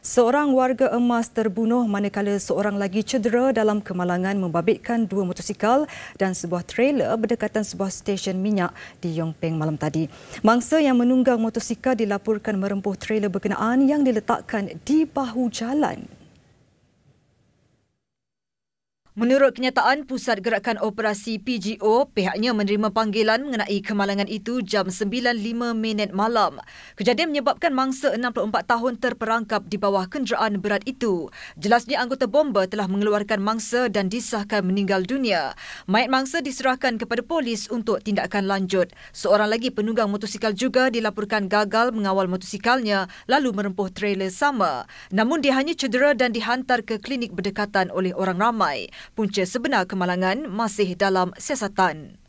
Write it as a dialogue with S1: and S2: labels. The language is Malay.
S1: Seorang warga emas terbunuh manakala seorang lagi cedera dalam kemalangan membabitkan dua motosikal dan sebuah trailer berdekatan sebuah stesen minyak di Yongpeng malam tadi. Mangsa yang menunggang motosikal dilaporkan merempuh trailer berkenaan yang diletakkan di bahu jalan. Menurut kenyataan Pusat Gerakan Operasi PGO, pihaknya menerima panggilan mengenai kemalangan itu jam 9.05 minit malam. Kejadian menyebabkan mangsa 64 tahun terperangkap di bawah kenderaan berat itu. Jelasnya anggota bomba telah mengeluarkan mangsa dan disahkan meninggal dunia. Mayat mangsa diserahkan kepada polis untuk tindakan lanjut. Seorang lagi penunggang motosikal juga dilaporkan gagal mengawal motosikalnya lalu merempuh trailer sama. Namun dia hanya cedera dan dihantar ke klinik berdekatan oleh orang ramai. Punca sebenar kemalangan masih dalam siasatan.